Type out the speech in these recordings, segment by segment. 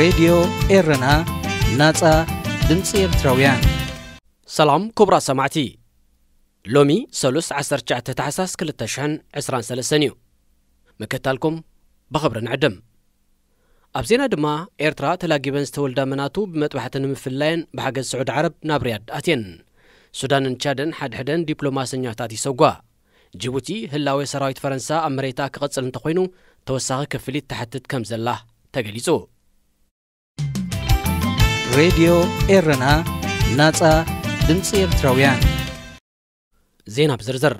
ሬድዮ ኤረና ናፃ ድምፂ ኤርትራውያን ሰላም ክቡራት ሰማዕቲ ሎሚ ሰሉስ 19 ታሕሳስ 223 እዩ ምክታልኩም ብኽብሪ ንዕድም ኣብ ዜና ድማ ኤርትራ ተላጊበን ዝተወልዳ መናቱ ብመጥባሕቲ ንምፍላየን ብሓገዝ ስዑድ ዓረብ ናብ ርያድ ኣትየን ሱዳንን ቻድን ሓድሕደን ዲፕሎማሰኛታት ይሰጓ ጅቡቲ ህላዌ ሰራዊት ፈረንሳ ኣብ መሬታ ክቐጽል እንተ ኮይኑ ተወሳኺ ክፍሊት ተሓትት ከም ዘላ ተገሊጹ ሬድዮ ኤረና ናፃ ድምፂ ኤርትራውያን ዜና ብዝርዝር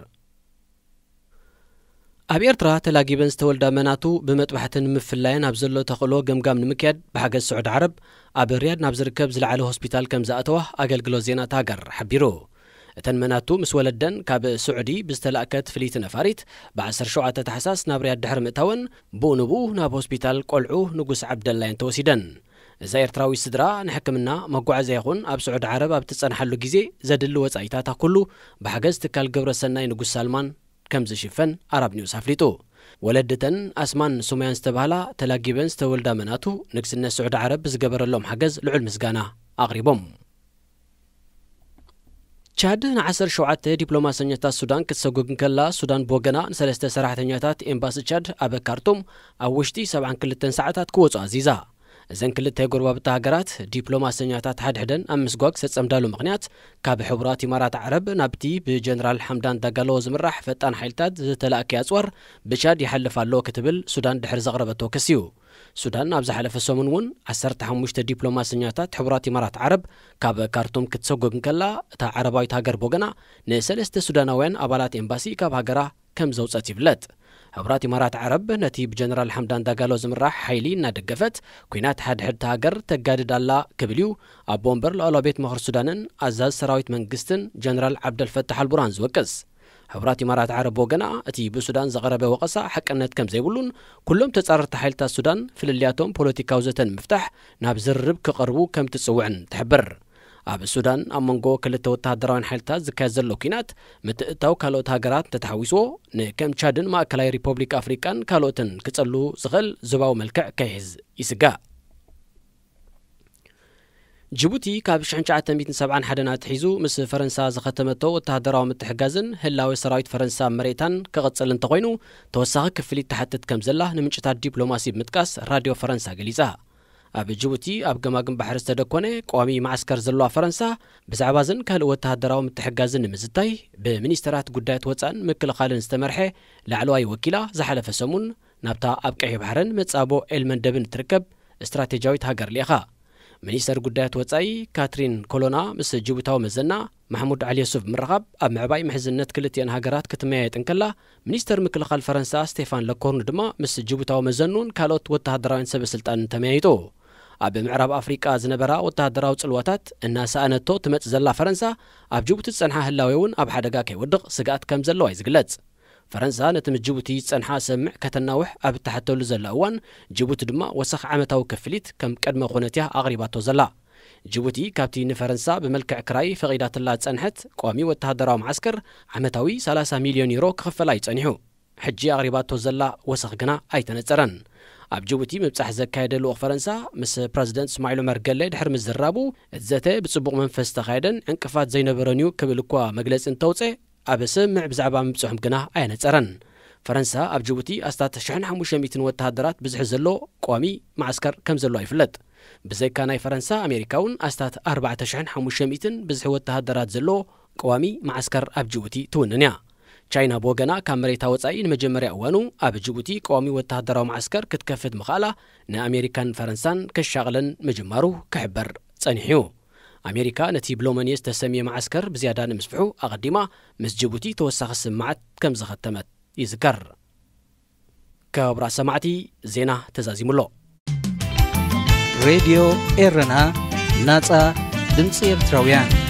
ኣብ ኤርትራ ተላጊበን ዝተወልዳ መናቱ ብመጥባሕትን ምፍላየን ኣብ ዘሎ ተኽእሎ ገምጋም ንምክያድ ብሓገዝ ስዑድ ዓረብ ኣብ ርያድ ናብ ዝርከብ ዝለዕለ ሆስፒታል ከም ዝኣተዋ ኣገልግሎት ዜና ታሃገር ሓቢሩ እተን መናቱ ምስ ወለደን ካብ ስዑዲ ብዝተላእከት ፍሊት ነፋሪት ብ17 ታሕሳስ ናብ ርያድ ድሕሪ ምእታወን ብኡ ንብኡ ናብ ሆስፒታል ቆልዑ ንጉስ ዓብደላየን ተወሲደን እዛ ኤርትራዊት ስድራ ንሕክምና መጓዓዝያ ይኹን ኣብ ስዑድ ዓረብ ኣብ ትጸንሐሉ ግዜ ዘድሊ ወጻኢታታ ኩሉ ብሓገዝ ትካል ግብረ ሰናይ ንጉስ ሳልማን ከም ዝሽፈን ኣራብ ኒውስ ኣፍሊጡ ወለድተን ኣስማን ሱሙያን ዝተባህላ ተላጊበን ዝተወልዳ መናቱ ንግስነት ስዑድ ዓረብ ብዝገበረሎም ሓገዝ ልዑል ምስጋና ኣቕሪቦም ቻድ ን17 ዲፕሎማሰኛታት ሱዳን ክትሰጉግን ከላ ሱዳን ብወገና ንሰለስተ ሰራሕተኛታት ኤምባሲ ቻድ ኣብ ካርቱም ኣብ ውሽጢ 72 ሰዓታት ክወፁ ኣዚዛ እዘን ክልተ የጎርባብታ ሃገራት ዲፕሎማሰኛታት ሓድሕደን ኣብ ምስጓግ ዘጸምዳሉ ምኽንያት ካብ ሕቡራት ኢማራት ዓረብ ናብቲ ብጀነራል ሓምዳን ዳጋሎ ዝምራሕ ፈጣን ሓይልታት ዝተላእከያ ኣጽዋር ብቻድ ይሓልፍ ኣሎ ክትብል ሱዳን ድሕሪ ዘቕረበቶ ክስ እዩ ሱዳን ኣብ ዝሓለፈ ሰሙን እውን 15 ዲፕሎማሰኛታት ሕቡራት ኢማራት ዓረብ ካብ ካርቱም ክትሰጎግን ከላ እታ ዓረባዊት ሃገር ቦገና ንሰለስተ ሱዳናውያን ኣባላት ኤምባሲ ካብ ሃገራ ከም ዘውፀት ይፍለጥ حبرات امارات عرب نتيب جنرال حمدان داغالو زمراح حيلي نادقفت كوينات حد حد تاقر تقادد الله كبليو أبومبر لألو بيت مخر سودانن أزاز سراويت منقستن جنرال عبد الفتح البرانز وكس حبرات امارات عرب وقنا اتي سودان زغرب وقصا حق انت كم زيبولون كلهم تتعرر تحيل تا السودان في اللياتون بوليتيكا وزتن مفتح نابزر ربك قربو كم تتسوعن تحبر ኣብ ሱዳን ኣብ መንጎ ክልተ ወተሃደራውያን ሓይልታት ዝካየድ ዘሎ ኩናት ምትእታው ካልኦት ሃገራት ተተሓዊስዎ ንከም ቻድን ማእከላይ ሪፐብሊክ ኣፍሪቃን ካልኦትን ክጸሉ ዝኽእል ዝባዊ መልክዕ ከይሕዝ ይስጋእ ጅቡቲ ካብ 971 ናትሒዙ ምስ ፈረንሳ ዝኸተመቶ ወተሃደራዊ ምትሕጋዝን ህላዊ ሰራዊት ፈረንሳ መሬታን ክቐጽል እንተኾይኑ ተወሳኺ ክፍሊት ተሓትት ከም ዘላ ንምንጭታት ዲፕሎማሲ ብምጥቃስ ራድዮ ፈረንሳ ገሊጻ ኣብ ጅቡቲ ኣብ ገማግም ባሕሪ ዝተደኮነ ቋሚ ማዓስከር ዘለዋ ፈረንሳ ብዛዕባ እዝን ካልእ ወተሃደራዊ ምትሕጋዝን ንምዝታይ ብሚኒስትራት ጉዳያት ወፃእን ምክልኻልን ዝተመርሐ ላዕለዋይ ወኪላ ዝሓለፈ ሰሙን ናብታ ኣብ ቀይሕ ባሕርን መጻቦ ኤልመንደብን እትርከብ እስትራቴጃዊት ሃገር ሊኢኻ ሚኒስተር ጉዳያት ወፃኢ ካትሪን ኮሎና ምስ ጅቡታዊ መዘና ማሕሙድ ዓሊ የሱፍ ምረኻብ ኣብ ምዕባይ ምሕዝነት ክልትኤን ሃገራት ክትመያየጥን ከላ ሚኒስተር ምክልኻል ፈረንሳ ስቴፋን ለኮርኑ ድማ ምስ ጅቡታዊ መዘኑን ካልኦት ወተሃደራዊን ሰበስልጣንን ተመያይጡ ኣብ ምዕራብ ኣፍሪቃ ዝነበራ ወተሃደራዊ ጽልወታት እናሰኣነቶ ትመጽእ ዘላ ፈረንሳ ኣብ ጅቡቲ ዝጸንሓ ህላዌ እውን ኣብ ሓደጋ ከይወድቕ ስጋኣት ከም ዘለዋ እዩ ዝግለጽ فرنسا نتم جبوتي صنحا سمع كتناوح اب تحتلو زلا اوان جبوتي دما وسخ عمتاو كفليت كم قدما خونتيا اغريباتو زلا جبوتي كابتي فرنسا بملكع كراي فقيدات الله صنحت قومي وتهدراو معسكر عمتاوي 30 مليون يورو كخفلاي صنحو حجي اغريباتو زلا وسخ غنا اي تنصرن اب جبوتي مبصح زكايد لو فرنسا مس بريزيدنت اسماعيل عمر قالي دحر مزرابو اتزته بصبوق منفست انكفات انقفات زينبرنيو كبلكوا مجلس انتوتي ኣብ ስምምዕ ብዛዕባ ምብፅሖም ግና ኣየነፀረን ፈረንሳ ኣብ ጅቡቲ ኣስታት 1500 ወተሃደራት ብዝሒ ዘሎ ቆሚ ማዕስከር ከም ዘለዎ ይፍለጥ ብዘይካ ናይ ፈረንሳ ኣሜሪካ እውን ኣስታት 4500 ብዝሒ ወተሃደራት ዘሎ ቀዋሚ ማዓስከር ኣብ ጅቡቲ ትውንን እያ ቻይና ብወገና ካብ መሬታ ወጻኢ ንመጀመርያ እዋኑ ኣብ ጅቡቲ ቀዋሚ ወተሃደራዊ ማዓስከር ክትከፍት ምኽኣላ ንኣሜሪካን ፈረንሳን ከሻቕለን ምጅማሩ ክሕበር ጸኒሕ እዩ أمريكا نتي بلومن يستسمي معسكر بزيادة مسبحو أقدمه مسجبوتي توسخ السماعات كم زختمت يذكر كابرا سمعتي زينة تزازي ملو راديو إيرنا ناتا دمسير ترويان